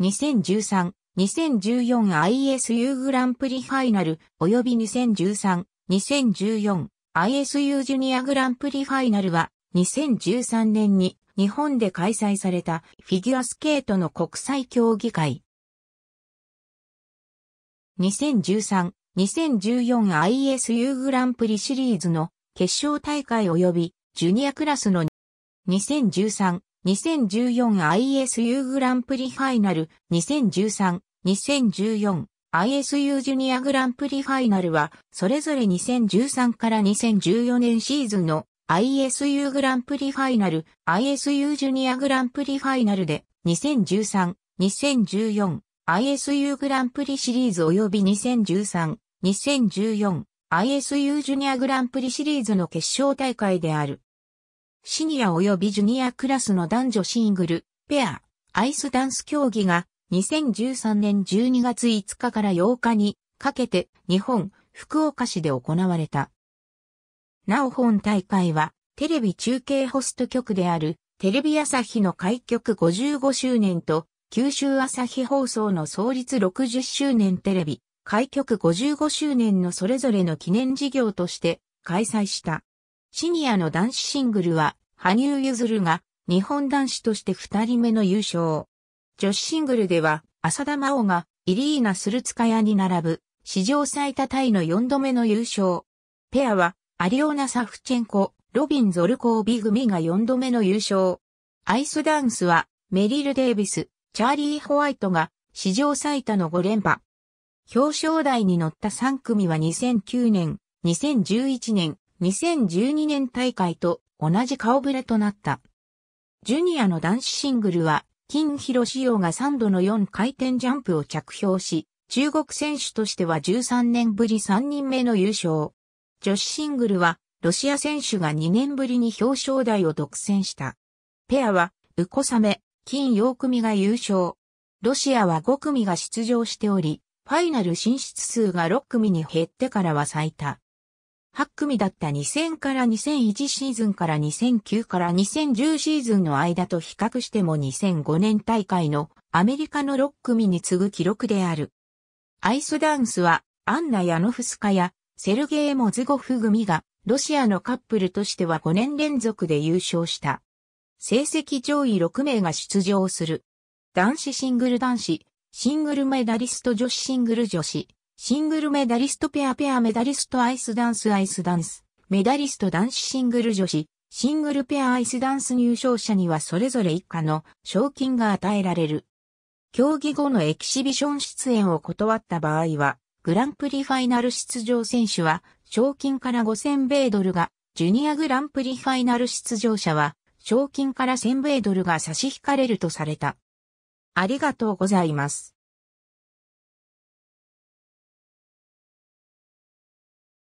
2013-2014ISU グランプリファイナル及び 2013-2014ISU ジュニアグランプリファイナルは2013年に日本で開催されたフィギュアスケートの国際競技会。2013-2014ISU グランプリシリーズの決勝大会及びジュニアクラスの2013 2014ISU グランプリファイナル、2013-2014 ISU ジュニアグランプリファイナルは、それぞれ2013から2014年シーズンの ISU グランプリファイナル、ISU ジュニアグランプリファイナルで、2013、2014 ISU グランプリシリーズ及び2013、2014 ISU ジュニアグランプリシリーズの決勝大会である。シニア及びジュニアクラスの男女シングル、ペア、アイスダンス競技が2013年12月5日から8日にかけて日本、福岡市で行われた。なお本大会はテレビ中継ホスト局であるテレビ朝日の開局55周年と九州朝日放送の創立60周年テレビ開局55周年のそれぞれの記念事業として開催した。シニアの男子シングルは、羽生結弦が日本男子として二人目の優勝。女子シングルでは、浅田真央がイリーナ・スルツカヤに並ぶ、史上最多タイの4度目の優勝。ペアは、アリオナ・サフチェンコ、ロビン・ゾルコービ組が4度目の優勝。アイスダンスは、メリル・デイビス、チャーリー・ホワイトが史上最多の5連覇。表彰台に乗った3組は2009年、2011年、2012年大会と同じ顔ぶれとなった。ジュニアの男子シングルは、金広仕様が3度の4回転ジャンプを着氷し、中国選手としては13年ぶり3人目の優勝。女子シングルは、ロシア選手が2年ぶりに表彰台を独占した。ペアは、ウコサメ、金4組が優勝。ロシアは5組が出場しており、ファイナル進出数が6組に減ってからは最多。8組だった2000から2001シーズンから2009から2010シーズンの間と比較しても2005年大会のアメリカの6組に次ぐ記録である。アイスダンスはアンナ・ヤノフスカやセルゲイ・モズゴフ組がロシアのカップルとしては5年連続で優勝した。成績上位6名が出場する。男子シングル男子、シングルメダリスト女子シングル女子、シングルメダリストペアペアメダリストアイスダンスアイスダンス、メダリスト男子シングル女子、シングルペアアイスダンス入賞者にはそれぞれ以下の賞金が与えられる。競技後のエキシビション出演を断った場合は、グランプリファイナル出場選手は、賞金から5000米ドルが、ジュニアグランプリファイナル出場者は、賞金から1000米ドルが差し引かれるとされた。ありがとうございます。